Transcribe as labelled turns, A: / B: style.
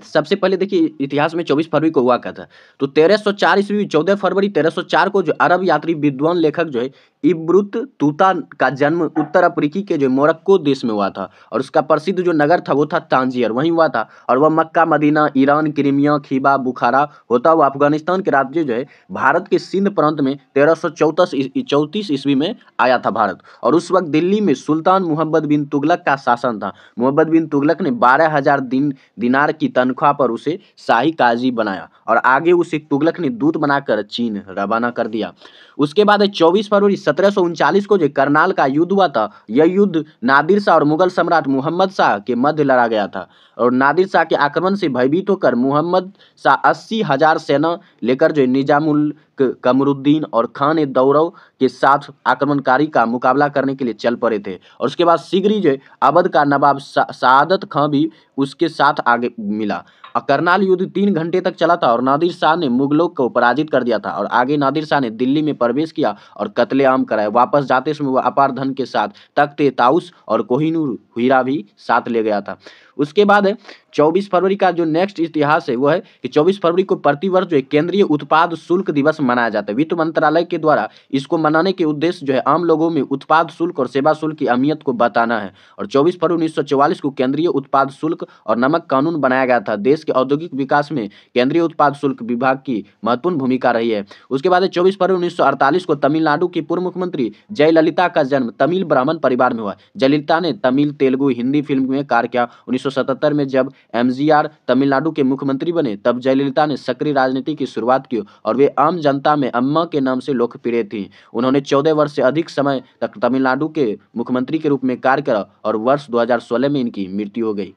A: तो सबसे पहले देखिए इतिहास में 24 फरवरी को हुआ क्या था तो 1304 सौ ईस्वी चौदह फरवरी 1304 को जो अरब यात्री विद्वान लेखक जो है इब्रुत तूता का जन्म उत्तर अफ्रीकी के जो मोरक्को देश में हुआ था और उसका प्रसिद्ध जो नगर था वो था तांजियर वहीं हुआ था और वह Mecca Medina Iran Crimea Khiva Bukhara होता हुआ अफगानिस्तान के राज्य जो है भारत के सिंध प्रांत में तेरह सौ चौंतीस ईस्वी में आया था भारत और उस वक्त दिल्ली में सुल्तान मोहम्मद बिन तुगलक का शासन था मोहम्मद बिन तुगलक ने बारह हजार दिन दिनार की तन तनख्वाह पर उसे शाही काजी बनाया और आगे उसे तुगलक ने दूत बनाकर चीन रवाना कर दिया उसके बाद 24 फरवरी सत्रह को जो करनाल का युद्ध हुआ था यह युद्ध नादिर शाह और मुगल सम्राट मोहम्मद शाह के मध्य लड़ा गया था और नादिर शाह के आक्रमण से भयभीत होकर मोहम्मद शाह अस्सी हजार सेना लेकर जो निजामुल कमरुद्दीन और खान ए दौरव के साथ आक्रमणकारी का मुकाबला करने के लिए चल पड़े थे और उसके बाद सीगरी जो अवध का नवाब सादत खां भी उसके साथ आगे मिला करनाल युद्ध तीन घंटे तक चला था और नादिर शाह ने मुगलों को पराजित कर दिया था और आगे नादिर शाह ने दिल्ली में प्रवेश किया और कत्लेआम कराया वापस जाते समय वह अपार धन के साथ तख्ते ताउस और कोहिनूर हीरा भी साथ ले गया था उसके बाद चौबीस फरवरी का जो नेक्स्ट इतिहास है वो है कि चौबीस फरवरी को प्रतिवर्ष जो है केंद्रीय उत्पाद शुल्क दिवस मनाया जाता है वित्त मंत्रालय के द्वारा इसको मनाने के उद्देश्य जो है आम लोगों में उत्पाद शुल्क और सेवा शुल्क की अहमियत को बताना है और चौबीस फरवरी उन्नीस को केंद्रीय उत्पाद शुल्क और नमक कानून बनाया गया था देश के औद्योगिक विकास में केंद्रीय उत्पाद शुल्क विभाग की महत्वपूर्ण भूमिका रही है उसके बाद चौबीस फरवरी उन्नीस को तमिलनाडु के पूर्व मुख्यमंत्री जयललिता का जन्म तमिल ब्राह्मण परिवार में हुआ जयलिता ने तमिल तेलुगु हिंदी फिल्म में कार्य किया उन्नीस में जब एमजीआर तमिलनाडु के मुख्यमंत्री बने तब जयललिता ने सक्रिय राजनीति की शुरुआत की और वे आम जनता में अम्मा के नाम से लोकप्रिय थीं उन्होंने चौदह वर्ष से अधिक समय तक तमिलनाडु के मुख्यमंत्री के रूप में कार्य करा और वर्ष दो में इनकी मृत्यु हो गई